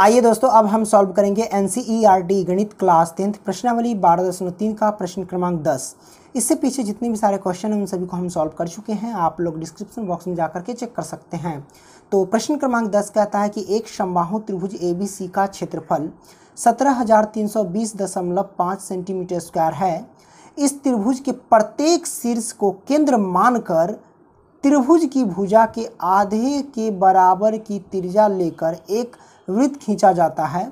आइए दोस्तों अब हम सॉल्व करेंगे एन e गणित क्लास टेंथ प्रश्नावली बारह दशमलव तीन का प्रश्न क्रमांक दस इससे पीछे जितने भी सारे क्वेश्चन हैं उन सभी को हम सॉल्व कर चुके हैं आप लोग डिस्क्रिप्शन बॉक्स में जा करके चेक कर सकते हैं तो प्रश्न क्रमांक दस कहता है कि एक समबाहु त्रिभुज ए का क्षेत्रफल सत्रह हज़ार तीन सौ बीस दशमलव पाँच सेंटीमीटर स्क्वायर है इस त्रिभुज के प्रत्येक शीर्ष को केंद्र मानकर त्रिभुज की भुजा के आधे के बराबर की तिरजा लेकर एक वृत्त खींचा जाता है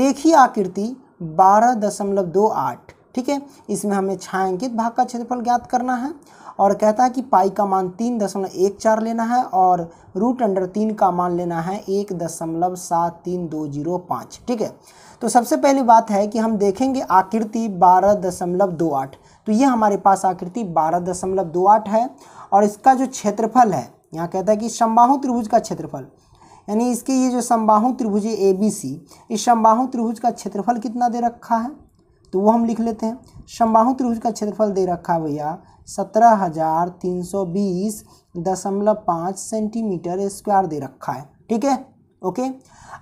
देखी आकृति बारह दशमलव दो आठ ठीक है इसमें हमें छायांकित भाग का क्षेत्रफल ज्ञात करना है और कहता है कि पाई का मान तीन दशमलव एक चार लेना है और रूट अंडर तीन का मान लेना है एक दशमलव सात तीन दो जीरो पाँच ठीक है तो सबसे पहली बात है कि हम देखेंगे आकृति बारह दशमलव दो आठ तो ये हमारे पास आकृति बारह दशमलव दो आठ है और इसका जो क्षेत्रफल है यहाँ कहता है कि समबाहु त्रिभुज का क्षेत्रफल यानी इसके ये जो संबाहु त्रिभुज ए बी सी इस संबाहु त्रिभुज का क्षेत्रफल कितना दे रखा है तो वो हम लिख लेते हैं संबाहु त्रिभुज का क्षेत्रफल दे रखा है भैया सत्रह हज़ार तीन सौ बीस दशमलव पाँच सेंटीमीटर स्क्वायर दे रखा है ठीक है ओके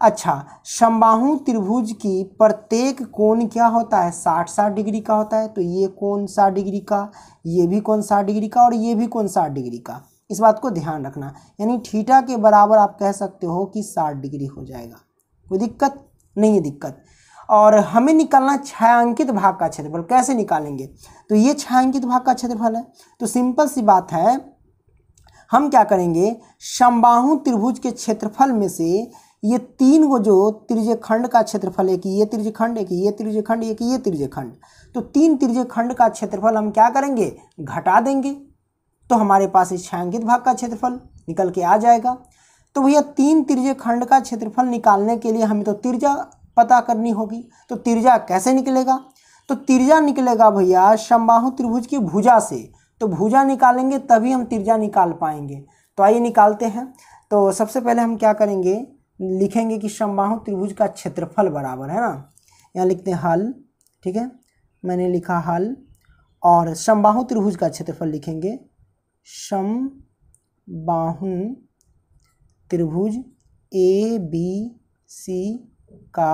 अच्छा समबाहु त्रिभुज की प्रत्येक कोण क्या होता है साठ साठ डिग्री का होता है तो ये कौन सा डिग्री का ये भी कौन साठ डिग्री का और ये भी कौन साठ डिग्री का इस बात को ध्यान रखना यानी ठीठा के बराबर आप कह सकते हो कि साठ डिग्री हो जाएगा कोई दिक्कत नहीं है दिक्कत और हमें निकालना छायांकित भाग का क्षेत्रफल कैसे निकालेंगे तो ये छायांकित भाग का क्षेत्रफल है तो सिंपल सी बात है हम क्या करेंगे समबाहु त्रिभुज के क्षेत्रफल में से ये तीन वो जो त्रिज्य खंड का क्षेत्रफल है कि ये त्रिज्य खंड कि ये त्रिज्य खंड कि ये त्रिज्य खंड तो तीन त्रिज्य खंड का क्षेत्रफल हम क्या करेंगे घटा देंगे तो हमारे पास इस छायांकित भाग का क्षेत्रफल निकल के आ जाएगा तो भैया तीन तिरजे खंड का क्षेत्रफल निकालने के लिए हमें तो तिरजा पता करनी होगी तो तिरजा कैसे निकलेगा तो तिरजा निकलेगा भैया समबाहु त्रिभुज की भुजा से तो भुजा निकालेंगे तभी हम तिरजा निकाल पाएंगे तो आइए निकालते हैं तो सबसे पहले हम क्या करेंगे लिखेंगे कि समबाहु त्रिभुज का क्षेत्रफल बराबर है ना यहाँ लिखते हैं हल ठीक है मैंने लिखा हल और समबाहु त्रिभुज का क्षेत्रफल लिखेंगे सम बाहु त्रिभुज ए बी सी का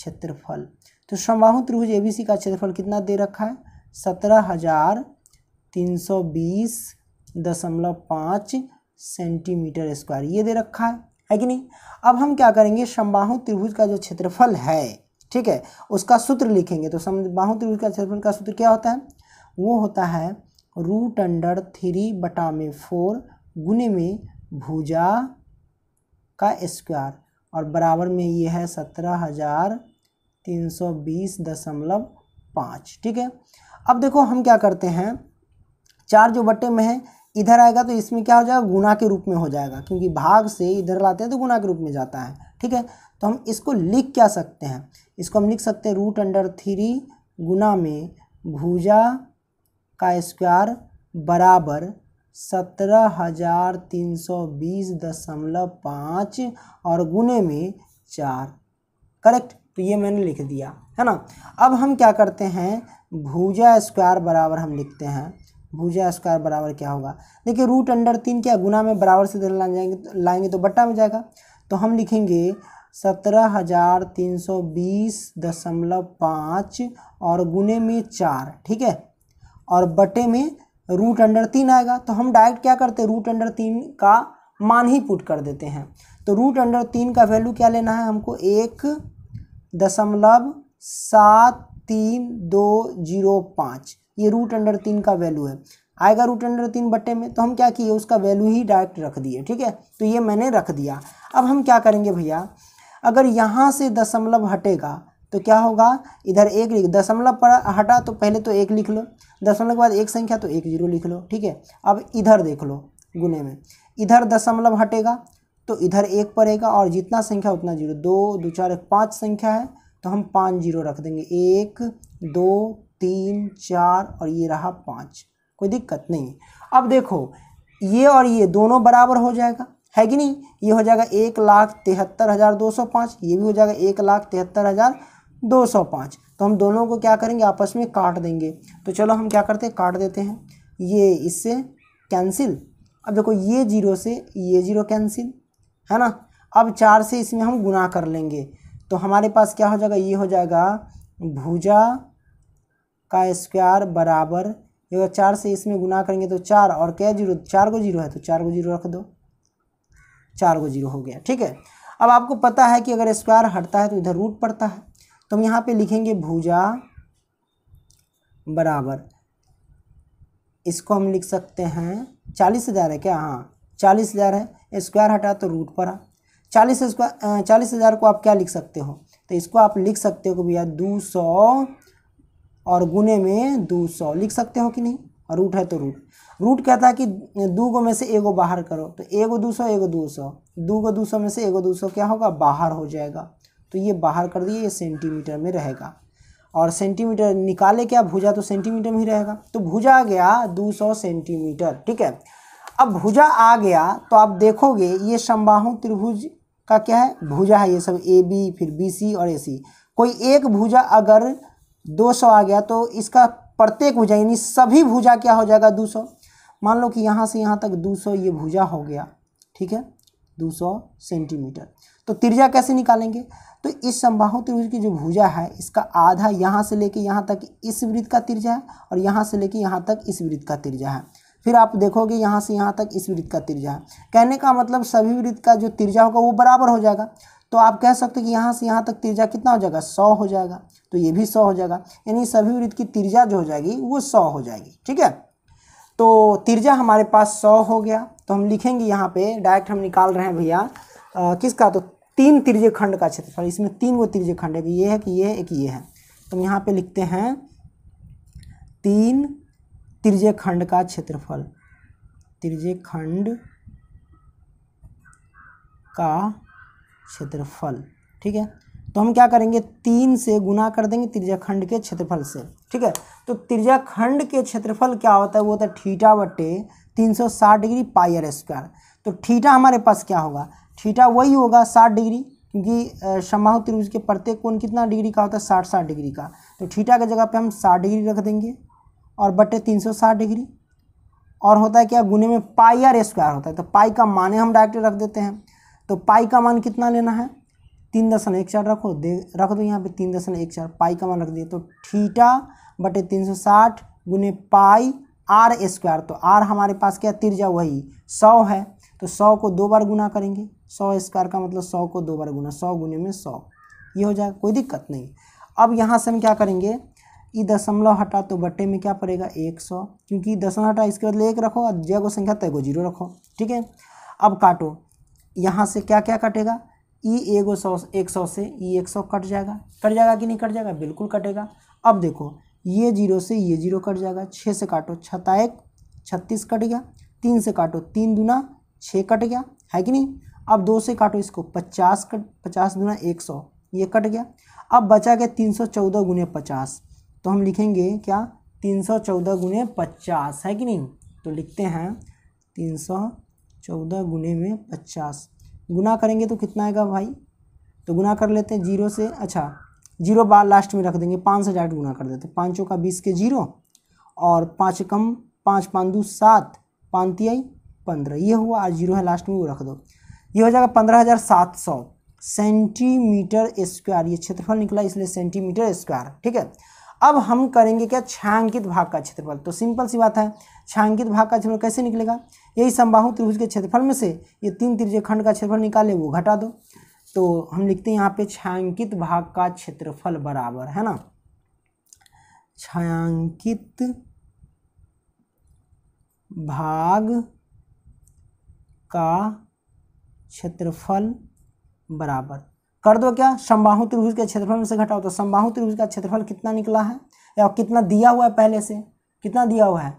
क्षेत्रफल तो समबाहु त्रिभुज ए बी सी का क्षेत्रफल कितना दे रखा है सत्रह हजार तीन सौ बीस दशमलव पाँच सेंटीमीटर स्क्वायर ये दे रखा है है कि नहीं अब हम क्या करेंगे समबाहु त्रिभुज का जो क्षेत्रफल है ठीक है उसका सूत्र लिखेंगे तो समबाहु त्रिभुज का क्षेत्रफल का सूत्र क्या होता है वो होता है रूट अंडर थ्री बटा में फोर गुने में भुजा का स्क्वायर और बराबर में ये है सत्रह हज़ार तीन सौ बीस दशमलव पाँच ठीक है अब देखो हम क्या करते हैं चार जो बट्टे में है इधर आएगा तो इसमें क्या हो जाएगा गुना के रूप में हो जाएगा क्योंकि भाग से इधर लाते हैं तो गुना के रूप में जाता है ठीक है तो हम इसको लिख क्या सकते हैं इसको हम लिख सकते हैं रूट अंडर थ्री गुना में भुजा का स्क्वायर बराबर सत्रह हजार तीन सौ बीस दशमलव पाँच और गुने में चार करेक्ट तो ये मैंने लिख दिया है ना अब हम क्या करते हैं भुजा स्क्वायर बराबर हम लिखते हैं भुजा स्क्वायर बराबर क्या होगा देखिए रूट अंडर तीन क्या गुना में बराबर से लाएंगे जाएंगे तो, लाएंगे तो बट्टा में जाएगा तो हम लिखेंगे सत्रह हजार तीन सौ बीस दशमलव पाँच और गुने में चार ठीक है और बटे में रूट अंडर तीन आएगा तो हम डायरेक्ट क्या करते हैं रूट अंडर तीन का मान ही पुट कर देते हैं तो रूट अंडर तीन का वैल्यू क्या लेना है हमको एक दशमलव सात तीन दो जीरो पाँच ये रूट अंडर तीन का वैल्यू है आएगा रूट अंडर तीन बट्टे में तो हम क्या किए उसका वैल्यू ही डायरेक्ट रख दिए ठीक है तो ये मैंने रख दिया अब हम क्या करेंगे भैया अगर यहाँ से दशमलव हटेगा तो क्या होगा इधर एक लिख दशमलव पर हटा तो पहले तो एक लिख लो दशमलव के बाद एक संख्या तो एक जीरो लिख लो ठीक है अब इधर देख लो गुने में इधर दशमलव हटेगा तो इधर एक पड़ेगा और जितना संख्या उतना जीरो दो दो चार एक पाँच संख्या है तो हम पाँच जीरो रख देंगे एक दो तीन चार और ये रहा पाँच कोई दिक्कत नहीं अब देखो ये और ये दोनों बराबर हो जाएगा है कि नहीं ये हो जाएगा एक लाख तिहत्तर हज़ार दो सौ पाँच ये भी हो जाएगा एक लाख तिहत्तर हज़ार दो सौ पाँच तो हम दोनों को क्या करेंगे आपस में काट देंगे तो चलो हम क्या करते हैं काट देते हैं ये इससे कैंसिल अब देखो ये जीरो से ये जीरो कैंसिल है ना अब चार से इसमें हम गुना कर लेंगे तो हमारे पास क्या हो जाएगा ये हो जाएगा भुजा का स्क्वायर बराबर ये चार से इसमें गुना करेंगे तो चार और क्या जीरो चार को जीरो है तो चार को जीरो रख दो चार को जीरो हो गया ठीक है अब आपको पता है कि अगर स्क्वायर हटता है तो इधर रूट पड़ता है तो हम यहाँ पे लिखेंगे भुजा बराबर इसको हम लिख सकते हैं चालीस हज़ार है क्या हाँ चालीस हज़ार है स्क्वायर हटा तो रूट पर आ चालीस स्क्वायर चालीस हज़ार को आप क्या लिख सकते हो तो इसको आप लिख सकते हो भैया दो सौ और गुने में दो सौ लिख सकते हो कि नहीं और रूट है तो रूट रूट कहता है कि दो गो में से एगो बाहर करो तो एगो दो सौ एगो दो सौ दो गो दो सौ में से एगो दो सौ क्या होगा बाहर हो जाएगा तो ये बाहर कर दिए ये सेंटीमीटर में रहेगा और सेंटीमीटर निकाले क्या भुजा तो सेंटीमीटर में ही रहेगा तो भुजा आ गया 200 सेंटीमीटर ठीक है अब भुजा आ गया तो आप देखोगे ये समबाहु त्रिभुज का क्या है भुजा है ये सब ए बी फिर बी सी और ए सी कोई एक भुजा अगर 200 आ गया तो इसका प्रत्येक भुजा यानी सभी भुजा क्या हो जाएगा 200 मान लो कि यहाँ से यहाँ तक दो ये भुजा हो गया ठीक है दो सेंटीमीटर तो त्रिज्या कैसे निकालेंगे तो इस समबाहु त्रिभुज की जो भुजा है इसका आधा यहाँ से लेके यहाँ तक इस वृत्त का त्रिज्या है और यहाँ से लेके यहाँ तक इस वृत्त का त्रिज्या है फिर आप देखोगे यहाँ से यहाँ तक इस वृत्त का त्रिज्या है कहने का मतलब सभी वृत्त का जो त्रिज्या होगा वो बराबर हो जाएगा तो आप कह सकते हैं कि यहाँ से यहाँ तक त्रिज्या कितना हो जाएगा सौ हो जाएगा तो ये भी सौ हो जाएगा यानी सभी वृत्त की त्रिज्या जो हो जाएगी वो सौ हो जाएगी ठीक है तो त्रिज्या हमारे पास सौ हो गया तो हम लिखेंगे यहाँ पे डायरेक्ट हम निकाल रहे हैं भैया किसका तो तीन त्रिज्य खंड का क्षेत्रफल इसमें तीन गो त्रिज्य खंड है ये है कि ये कि ये है तो हम यहाँ पे लिखते हैं तीन त्रिज्य खंड का क्षेत्रफल त्रिज्य खंड का क्षेत्रफल ठीक है तो हम क्या करेंगे तीन से गुना कर देंगे त्रिज्य खंड के क्षेत्रफल से ठीक है तो त्रिज्य खंड के क्षेत्रफल क्या होता है वो होता है ठीटा बटे तीन सौ साठ डिग्री पाई आर स्क्वायर तो ठीटा हमारे पास क्या होगा थीटा वही होगा साठ डिग्री क्योंकि समाह त्रिभुज के प्रत्येक कोण कितना डिग्री का होता है साठ साठ डिग्री का तो थीटा की जगह पे हम साठ डिग्री रख देंगे और बटे तीन सौ साठ डिग्री और होता है क्या गुने में पाई आर स्क्वायर होता है तो पाई का माने हम डायरेक्ट रख देते हैं तो पाई का मान कितना लेना है तीन दशमलव एक चार रखो दे रख दो यहाँ पे तीन दशमलव एक चार पाई का मान रख दिए तो थीटा बटे तीन सौ साठ गुने पाई आर स्क्वायर तो आर हमारे पास क्या तिरजा वही सौ है तो सौ को दो बार गुना करेंगे सौ स्क्वायर का मतलब सौ को दो बार गुना सौ गुने में सौ ये हो जाएगा कोई दिक्कत नहीं अब यहाँ से हम क्या करेंगे ये दशमलव हटा तो बट्टे में क्या पड़ेगा एक सौ क्योंकि दशमलव हटा इसके बदले एक रखो और जय को संख्या तय को जीरो रखो ठीक है अब काटो यहाँ से क्या क्या कटेगा ई एगो सौ एक सौ से ई एक सौ कट जाएगा कट जाएगा कि नहीं कट जाएगा बिल्कुल कटेगा अब देखो ये जीरो से ये जीरो कट जाएगा छः से काटो छता एक छत्तीस कट गया तीन से काटो तीन दूना छः कट गया है कि नहीं अब दो से काटो इसको पचास कट पचास गुना एक सौ ये कट गया अब बचा गया तीन सौ चौदह गुने पचास तो हम लिखेंगे क्या तीन सौ चौदह गुने पचास है कि नहीं तो लिखते हैं तीन सौ चौदह गुने में पचास गुना करेंगे तो कितना आएगा भाई तो गुना कर लेते हैं जीरो से अच्छा जीरो बार लास्ट में रख देंगे पाँच से डायरेक्ट गुना कर देते पाँचों का बीस के जीरो और पाँच कम पाँच पाँच दो सात पाँच तिहाई पंद्रह ये हुआ आज जीरो है लास्ट में वो रख दो ये हो जाएगा पंद्रह हज़ार सात सौ सेंटीमीटर स्क्वायर ये क्षेत्रफल निकला इसलिए सेंटीमीटर स्क्वायर ठीक है अब हम करेंगे क्या छायांकित भाग का क्षेत्रफल तो सिंपल सी बात है छायांकित भाग का क्षेत्रफल कैसे निकलेगा यही संबाहु त्रिभुज के क्षेत्रफल में से ये तीन त्रिभुज खंड का क्षेत्रफल निकाले वो घटा दो तो हम लिखते हैं यहाँ पे छायांकित भाग का क्षेत्रफल बराबर है ना छायांकित भाग का क्षेत्रफल बराबर कर दो क्या समबाहु त्रिभुज के क्षेत्रफल में से घटाओ तो समबाहु त्रिभुज का क्षेत्रफल कितना निकला है या कितना दिया हुआ है पहले से कितना दिया हुआ है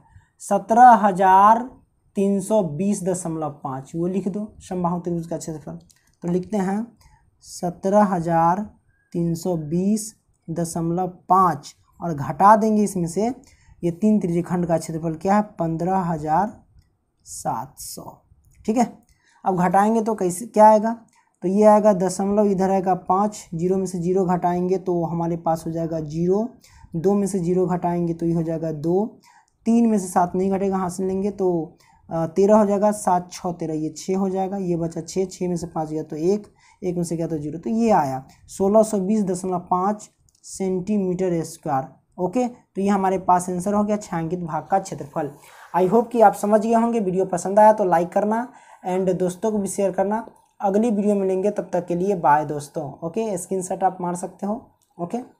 सत्रह हजार तीन सौ बीस दशमलव पाँच वो लिख दो समबाहु त्रिभुज का क्षेत्रफल तो लिखते हैं सत्रह हजार तीन सौ बीस दशमलव पाँच और घटा देंगे इसमें से ये तीन त्रिज्यखंड का क्षेत्रफल क्या है पंद्रह हजार सात सौ ठीक है अब घटाएंगे तो कैसे क्या आएगा तो ये आएगा दशमलव इधर आएगा पाँच जीरो में से जीरो घटाएंगे तो हमारे पास हो जाएगा जीरो दो में से जीरो घटाएंगे तो ये हो जाएगा दो तीन में से सात नहीं घटेगा हासिल लेंगे तो तेरह हो जाएगा सात छः तेरह ये छः हो जाएगा ये बचा छः छः में से पाँच गया तो एक एक में से गया तो जीरो तो ये आया सोलह सौ बीस दशमलव पाँच सेंटीमीटर स्क्वायर ओके तो ये हमारे पास आंसर हो गया छायांकित भाग का क्षेत्रफल आई होप कि आप समझ गए होंगे वीडियो पसंद आया तो लाइक करना एंड दोस्तों को भी शेयर करना अगली वीडियो मिलेंगे तब तक के लिए बाय दोस्तों ओके स्क्रीन आप मार सकते हो ओके